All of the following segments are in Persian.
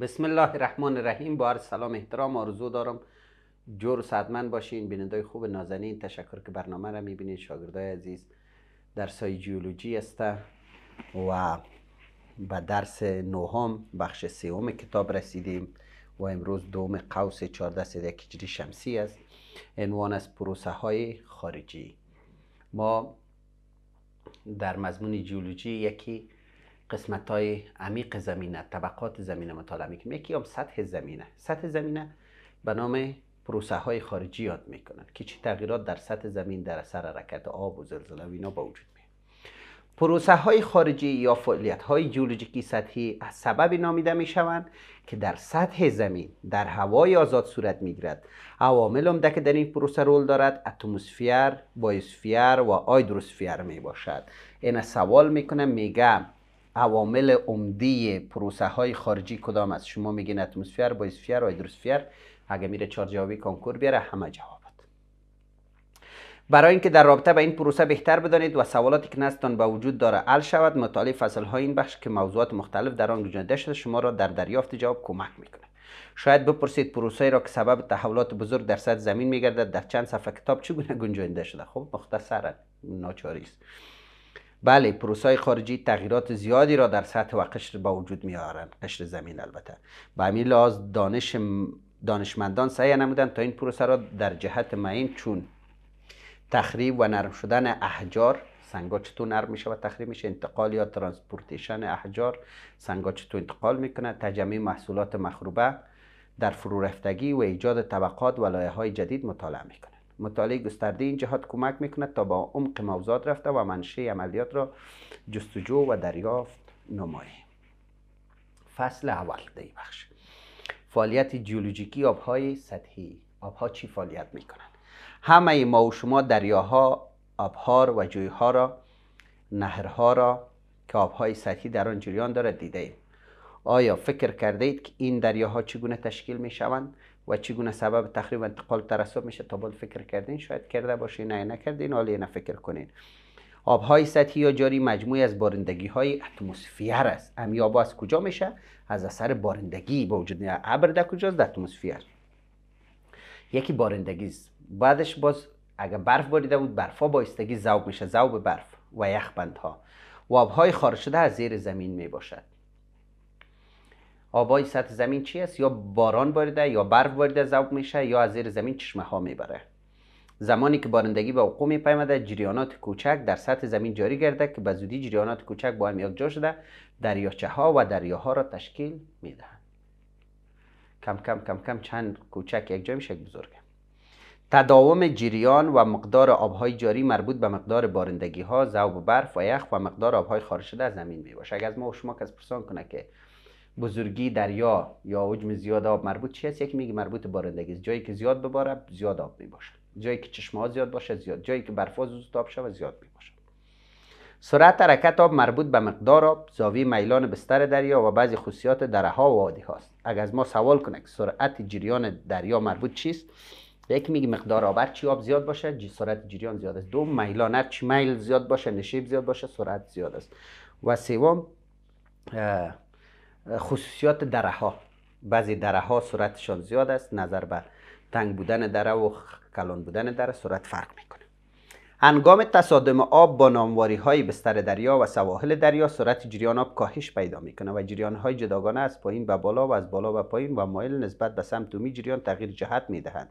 بسم الله الرحمن الرحیم با عرض سلام احترام آرزو دارم جور صدمن باشین بیننده خوب نازنین تشکر که برنامه را میبینین شاگردای عزیز درس های جیولوژی است و به درس نهم بخش سوم کتاب رسیدیم و امروز دوم قوس 14 هجری شمسی است عنوان از پروسه های خارجی ما در مضمون جیولوژی یکی قسمت های عمیق زمینه طبقات زمینه مطالعه میکنیم یکی هم سطح زمینه سطح زمینه به نام پروسه های خارجی یاد میکنن که چه تغییرات در سطح زمین در اثر حرکت آب و زلزله و اینا به وجود میاد پروسه های خارجی یا فعالیت های جیولوژیکی سطحی از سبب نامیده می‌شوند که در سطح زمین در هوای آزاد صورت میگیرد عوامل عمده که در این پروسه رول دارد اتمسفیر بایوسفیر و آیدروسفیر میباشد این سوال میکنم میگم عوامل عمدی پروسه های خارجی کدام است شما میگین اتمسفیر با اسفیر هایدروسفیر اگه میره چهار جوابی کنکور بیاره همه جواب برای اینکه در رابطه به این پروسه بهتر بدانید و سوالاتی که نستان به وجود داره حل شود مطالعه فصل های این بخش که موضوعات مختلف در آن گنجانده شده شما را در دریافت جواب کمک میکنه شاید بپرسید پروسه را که سبب تحولات بزرگ در سطح زمین میگردد در چند صفحه کتاب چگونه گنجانده شده خب مختصرا ناچاری است بله پروسای خارجی تغییرات زیادی را در سطح و قشر با وجود میارند قشر زمین البته به همین لحاظ دانش دانشمندان سعی نمودند تا این پروسه را در جهت معین چون تخریب و نرم شدن احجار سنگا چطور نرم میشه و تخریب میشه انتقال یا ترانسپورتیشن احجار سنگا چطور انتقال میکنه تجمع محصولات مخروبه در فرو و ایجاد طبقات و لایه های جدید مطالعه میکنه مطالعه گسترده این جهات کمک میکند تا با عمق موضوعات رفته و منشه عملیات را جستجو و دریافت نماییم فصل اول دی بخش فعالیت جیولوژیکی آبهای سطحی آبها چی فعالیت میکنند همه ما و شما دریاها آبها و جویها را نهرها را که آبهای سطحی در آن جریان دارد دیده ایم آیا فکر کرده اید که این دریاها چگونه تشکیل می شوند و چگونه سبب تخریب و انتقال ترسب میشه تا بود فکر کردین شاید کرده باشین نه نکردین حالا نه فکر کنین آبهای سطحی یا جاری مجموعی از بارندگی های اتمسفیر است امی آبا از کجا میشه از اثر بارندگی با وجود ابر در کجاست در اتمسفیر یکی بارندگی است بعدش باز اگر برف باریده بود برف با استگی ذوب میشه ذوب برف و یخ بندها و آبهای خارج شده از زیر زمین می آبای سطح زمین چی است یا باران بارده یا برف بارده ذوب میشه یا از زیر زمین چشمه ها میبره زمانی که بارندگی به وقوع میپیمده جریانات کوچک در سطح زمین جاری گرده که به زودی جریانات کوچک با هم یکجا شده دریاچه ها و دریاها را تشکیل میدهند کم کم کم کم چند کوچک یکجا میشه بزرگ تداوم جریان و مقدار آبهای جاری مربوط به مقدار بارندگی ها، ذوب برف و یخ و مقدار آبهای خارج شده از زمین میباشه اگر از ما و پرسان کنه که بزرگی دریا یا حجم زیاد آب مربوط چی هست یکی میگه مربوط بارندگی است جایی که زیاد بباره زیاد آب میباشه جایی که چشمه ها زیاد باشه زیاد جایی که برفا زیاد آب شود زیاد میباشه سرعت حرکت آب مربوط به مقدار آب زاویه میلان بستر دریا و بعضی خصوصیات دره ها و وادی هاست اگر از ما سوال کنه که سرعت جریان دریا مربوط چیست یک میگه مقدار آب چی آب زیاد باشه سرعت جریان زیاد است دو میلان چی میل زیاد باشه نشیب زیاد باشه سرعت زیاد است و سوم خصوصیات دره ها بعضی دره ها زیاد است نظر به تنگ بودن دره و کلان بودن دره سرعت فرق میکنه هنگام تصادم آب با نامواری های بستر دریا و سواحل دریا سرعت جریان آب کاهش پیدا میکنه و جریان های جداگانه از پایین به بالا و از بالا به پایین و مایل نسبت به سمت دومی جریان تغییر جهت دهند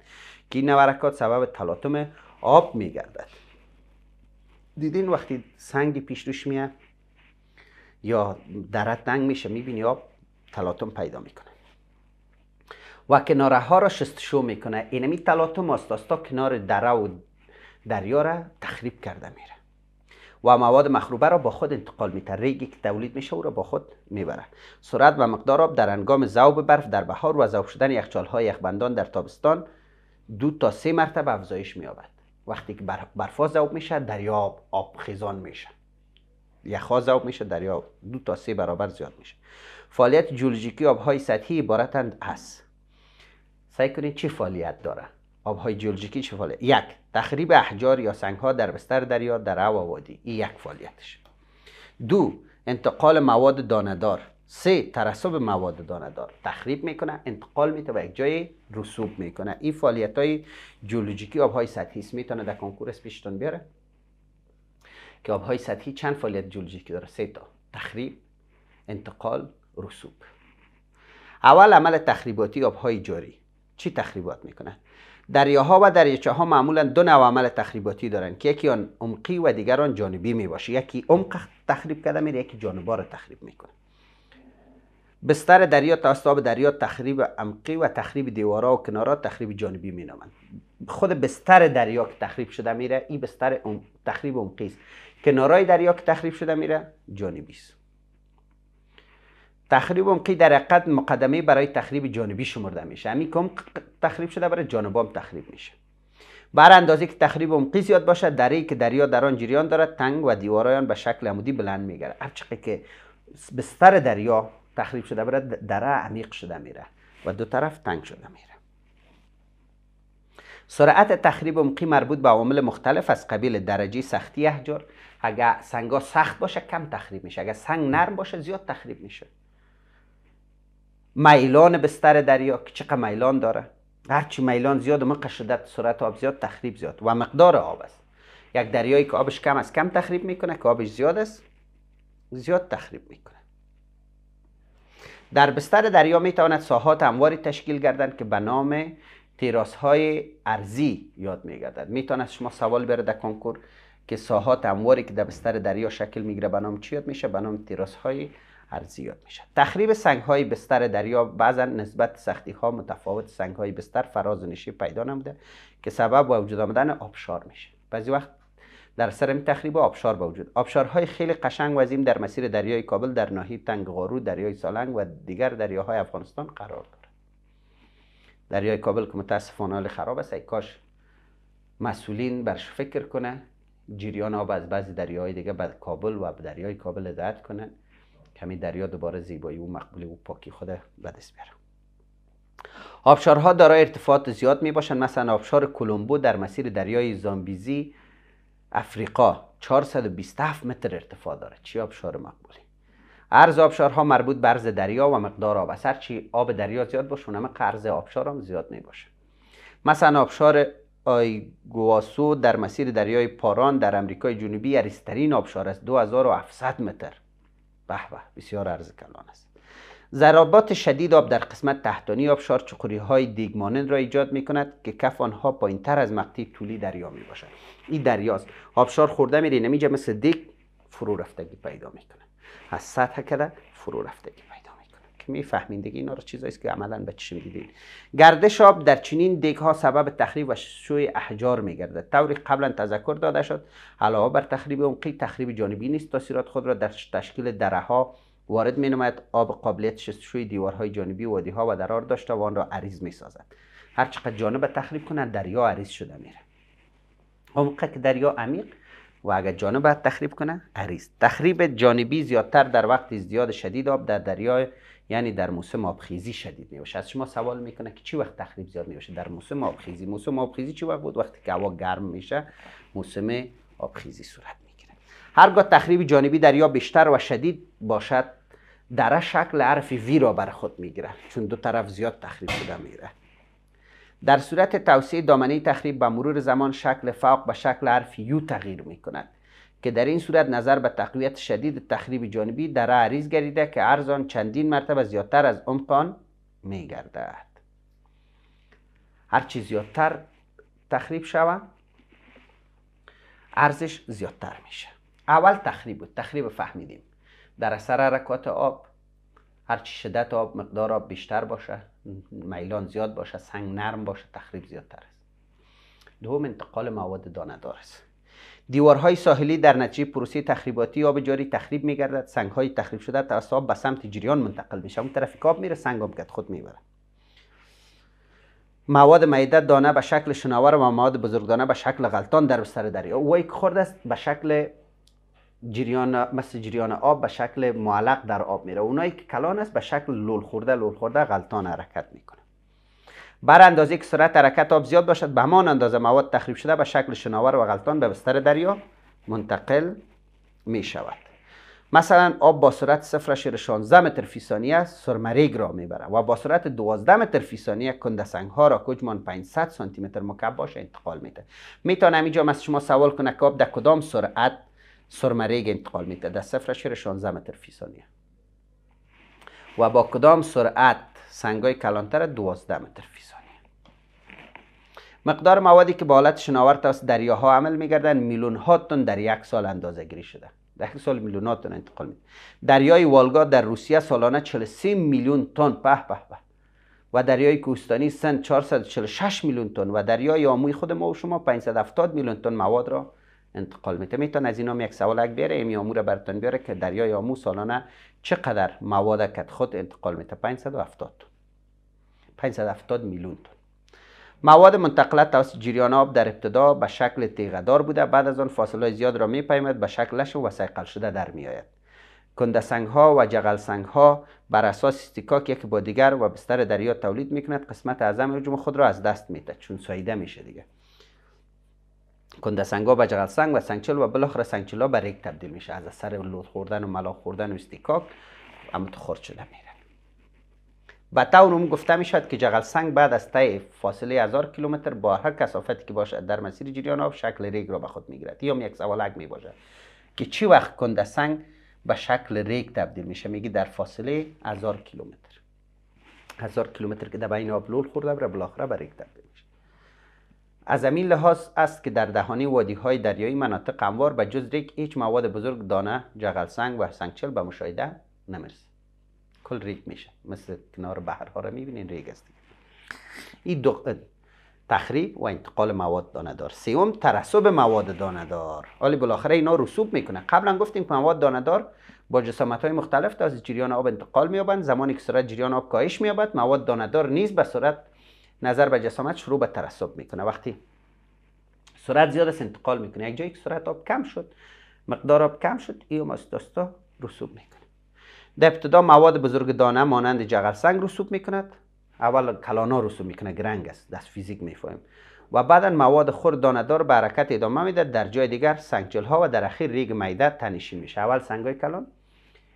که این حرکات سبب تلاطم آب میگردد دیدین وقتی سنگ پیش روش میاد یا دره تنگ میشه میبینی آب تلاطم پیدا میکنه و کناره ها را شستشو میکنه اینمی تلاطم تا کنار دره و دریا را تخریب کرده میره و مواد مخروبه را با خود انتقال میده ریگی که تولید میشه او را با خود میبره سرعت و مقدار آب در انگام ذوب برف در بهار و ذوب شدن یخچال های یخبندان در تابستان دو تا سه مرتبه افزایش مییابد وقتی که برفا ذوب میشه دریا آب آب خیزان میشه یخها ذوب میشه دریا دو تا سه برابر زیاد میشه فعالیت جیولوژیکی آبهای سطحی عبارتند از سعی کنید چه فعالیت داره آبهای جیولوژیکی چه فعالیت یک تخریب احجار یا سنگها در بستر دریا در هوا وادی این یک فعالیتش دو انتقال مواد داندار سه ترسب مواد داندار تخریب میکنه انتقال میته و یک جای رسوب میکنه این فعالیت های جیولوژیکی آبهای سطحی است میتونه در کنکور پیشتون بیاره که آبهای سطحی چند فعالیت جیولوژیکی داره سه تا تخریب انتقال رسوب اول عمل تخریباتی آبهای جاری چی تخریبات میکنند دریاها و دریاچه ها معمولا دو نوع عمل تخریباتی دارند که یکی آن عمقی و دیگر آن جانبی می باشه یکی عمق تخریب کرده میره یکی جانبا رو تخریب میکنه بستر دریا تا دریا تخریب عمقی و تخریب دیوارا و کنارا تخریب جانبی می خود بستر دریا که تخریب شده میره این بستر ام... تخریب عمقی است کنارای دریا که تخریب شده میره جانبی است تخریب هم که در حقیقت مقدمه برای تخریب جانبی شمرده میشه همین کم تخریب شده برای جانب هم تخریب میشه بر اندازه که تخریب عمقی زیاد باشد دره که دریا در آن جریان دارد تنگ و دیوارایان به شکل عمودی بلند میگره هرچقدر که بستر دریا تخریب شده برای دره عمیق شده میره و دو طرف تنگ شده میره سرعت تخریب عمقی مربوط به عوامل مختلف از قبیل درجه سختی احجار اگر ها سخت باشه کم تخریب میشه اگر سنگ نرم باشه زیاد تخریب میشه میلان بستر دریا که چقدر میلان داره هرچی میلان زیاد ما قشدت سرعت آب زیاد تخریب زیاد و مقدار آب است یک دریایی که آبش کم است کم تخریب میکنه که آبش زیاد است زیاد تخریب میکنه در بستر دریا میتواند ساحات امواری تشکیل گردند که به نام تیراس های ارزی یاد میگردد میتواند شما سوال بره در کنکور که ساحات امواری که در بستر دریا شکل میگیره به نام چی یاد میشه به نام تیراس های زیاد میشه تخریب سنگ های بستر دریا بعضا نسبت سختی ها متفاوت سنگ های بستر فراز نشی پیدا نموده که سبب با وجود آمدن آبشار میشه بعضی وقت در سر این تخریب آبشار به وجود های خیلی قشنگ و در مسیر دریای کابل در ناحیه تنگ غارو دریای سالنگ و دیگر دریاهای افغانستان قرار داره دریای کابل که متاسفانه حال خراب است ای کاش مسئولین برش فکر کنه جریان آب از بعضی دریاهای دیگه به کابل و دریای کابل هدایت کنه کمی دریا دوباره زیبایی و مقبولی و پاکی خود به دست بیاره آبشارها دارای ارتفاعات زیاد می باشند مثلا آبشار کولومبو در مسیر دریای زامبیزی افریقا 427 متر ارتفاع داره چی آبشار مقبولی عرض آبشارها مربوط به عرض دریا و مقدار آب اثر چی آب دریا زیاد باشه اونم قرض آبشار هم زیاد می باشه مثلا آبشار آیگواسو در مسیر دریای پاران در امریکای جنوبی عریضترین آبشار است 2700 متر به به بسیار عرض کلان است ضربات شدید آب در قسمت تحتانی آبشار چقوری های دیگمانند را ایجاد می کند که کف آنها پایین تر از مقطع طولی دریا می باشد این دریاست آبشار خورده رینه می مثل دیگ فرو رفتگی پیدا می کند. از سطح کده فرو رفتگی که میفهمین اینا رو چیزایی که عملا به چشم گردش آب در چنین دیگ سبب تخریب و شوی احجار میگردد طوری قبلا تذکر داده شد علاوه بر تخریب عمقی تخریب جانبی نیست تاثیرات خود را در تشکیل دره وارد می نماید آب قابلیت شستشوی دیوارهای جانبی وادی ها و درار داشته و آن را عریض می سازد هر چقدر جانب تخریب کنند دریا عریض شده میره عمق که دریا عمیق و اگر جانب باید تخریب کنه عریض تخریب جانبی زیادتر در وقت زیاد شدید آب در دریای یعنی در موسم آبخیزی شدید میباشه از شما سوال میکنه که چی وقت تخریب زیاد باشه در موسم آبخیزی موسم آبخیزی چی وقت بود وقتی که هوا گرم میشه موسم آبخیزی صورت میگیره هرگاه تخریب جانبی دریا بیشتر و شدید باشد در شکل عرفی وی را بر خود میگیره چون دو طرف زیاد تخریب شده میره در صورت توسعه دامنه تخریب به مرور زمان شکل فوق به شکل حرف یو تغییر می کند که در این صورت نظر به تقویت شدید تخریب جانبی در عریض گریده که ارزان چندین مرتبه زیادتر از عمق می گردد هر چی زیادتر تخریب شوه ارزش زیادتر میشه اول تخریب بود تخریب فهمیدیم در اثر حرکات آب هرچی شدت آب مقدار آب بیشتر باشه میلان زیاد باشه سنگ نرم باشه تخریب زیادتر است دوم انتقال مواد دار است دیوارهای ساحلی در نتیجه پروسه تخریباتی آب جاری تخریب میگردد سنگ های تخریب شده توسط آب به سمت جریان منتقل میشه اون طرف آب میره سنگ آب خود میبره مواد معده دانه به شکل شناور و مواد دانه به شکل غلطان در سر دریا وای که خورده است به شکل جریان مثل جریان آب به شکل معلق در آب میره اونایی که کلان است به شکل لول خورده لول خورده غلطان حرکت میکنه بر اندازه که سرعت حرکت آب زیاد باشد به همان اندازه مواد تخریب شده به شکل شناور و غلطان به بستر دریا منتقل می شود مثلا آب با سرعت 0.16 متر فی ثانیه سرمریگ را میبره و با سرعت 12 متر فی ثانیه کندسنگ ها را کجمان 500 سانتی متر مکعب باشه انتقال میده میتونم اینجا از شما سوال کنه که آب در کدام سرعت سرمریگ انتقال میده صفر شیر 16 متر فی ثانیه و با کدام سرعت سنگای کلانتر 12 متر فی ثانیه مقدار موادی که به حالت شناور توسط دریاها عمل میگردن میلیون ها تن در یک سال اندازه گیری شده در یک سال میلیون ها انتقال میده دریای والگا در روسیه سالانه 43 میلیون تن په به به و دریای کوستانی سن 446 میلیون تن و دریای آموی خود ما و شما 570 میلیون تن مواد را انتقال میده میتون از اینا یک سوالک بیاره این امور را بیاره که دریای آمو سالانه چقدر مواد کت خود انتقال میده 570 تن 570 میلیون تن مواد منتقل توسط جریان آب در ابتدا به شکل تیغدار بوده بعد از آن فاصله زیاد را میپیمد به شکل لش و سیقل شده در میآید کنده سنگ ها و جغل سنگ ها بر اساس استیکاک یک با دیگر و بستر دریا تولید میکند قسمت اعظم حجم خود را از دست میده چون سایده میشه دیگه کنده سنگ ها به جغل سنگ و چلو و بالاخره سنگ ها به ریک تبدیل میشه از اثر لود خوردن و ملاخ خوردن و استیکاک اما خورد شده میره و تا گفته میشد که جغل سنگ بعد از طی فاصله هزار کیلومتر با هر کسافتی که باشد در مسیر جریان آب شکل ریگ را به خود میگیره یا یک سوالک می باشد که چی وقت کنده سنگ به شکل ریگ تبدیل میشه میگی در فاصله هزار کیلومتر هزار کیلومتر که در بین آب لول خورده بره بالاخره به تبدیل از همین لحاظ است که در دهانی وادی های دریایی مناطق هموار به جز ریک هیچ مواد بزرگ دانه جغل سنگ و سنگچل به مشاهده نمیرسه کل ریگ میشه مثل کنار بحرها رو میبینین ریگ است این دو تخریب و انتقال مواد دار سوم ترسب مواد دار حالی بالاخره اینا رسوب میکنه قبلا گفتیم که مواد دار با جسامت های مختلف از جریان آب انتقال میابند زمانی که سرعت جریان آب کاهش مواد دار نیز به صورت نظر به جسامت شروع به ترسب میکنه وقتی سرعت زیاد است انتقال میکنه یک جایی که سرعت آب کم شد مقدار آب کم شد ایو از دستا رسوب میکنه در ابتدا مواد بزرگ دانه مانند جغل سنگ رسوب میکند اول کلانا رسوب میکنه گرنگ است دست فیزیک میفهمیم و بعدا مواد خرد دار به حرکت ادامه میده در جای دیگر سنگچل ها و در اخیر ریگ میده تنشین میشه اول سنگ های کلان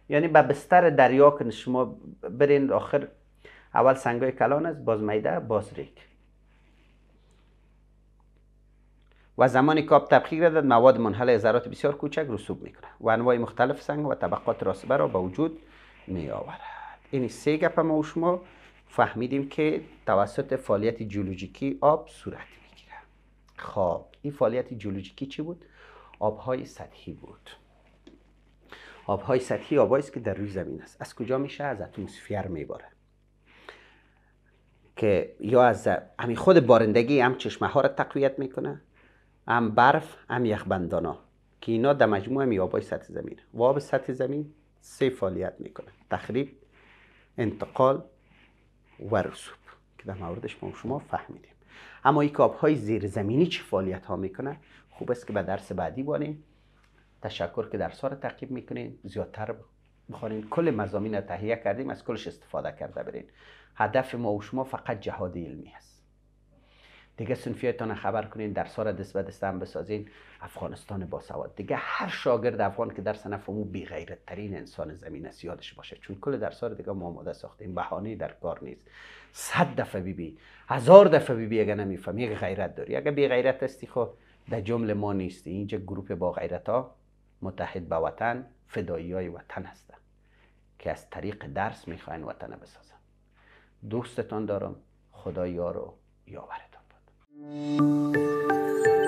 یعنی به بستر دریا که شما برین آخر اول سنگای کلان است باز میده باز ریک و زمانی آب تبخیر گردد مواد منحل ذرات بسیار کوچک رسوب میکنه و انواع مختلف سنگ و طبقات راسبه را به وجود می آورد این سه گپ ما و شما فهمیدیم که توسط فعالیت جیولوژیکی آب صورت میگیره خب این فعالیت جیولوژیکی چی بود آبهای سطحی بود آبهای سطحی آبایی است که در روی زمین است از کجا میشه از اتمسفر میباره که یا از همین خود بارندگی هم چشمه ها را تقویت میکنه هم برف هم یخبندانا که اینا در مجموع می آبای سطح زمین و آب سطح زمین سه فعالیت میکنه تخریب انتقال و رسوب که در موردش ما شما فهمیدیم اما این که زیر زمینی چه فعالیت ها میکنه خوب است که به درس بعدی بانیم تشکر که درس ها رو تعقیب میکنین زیادتر بخورین کل مزامین رو تهیه کردیم از کلش استفاده کرده برین هدف ما و شما فقط جهاد علمی هست دیگه سنفیتان خبر کنین در سال دست به دست هم بسازین افغانستان باسواد دیگه هر شاگرد افغان که در نفهمو بی غیرت ترین انسان زمین است یادش باشه چون کل در سال دیگه ما آماده ساختیم بحانه در کار نیست صد دفعه بی بی هزار دفعه بی بی اگه نمیفهمی اگه غیرت داری اگه بی غیرت هستی خب در جمله ما نیستی اینجا گروپ با غیرت ها متحد با وطن فدایی های وطن هستن که از طریق درس میخواین وطنه بسازن دوستتان دارم خدا یار و یاورتان باد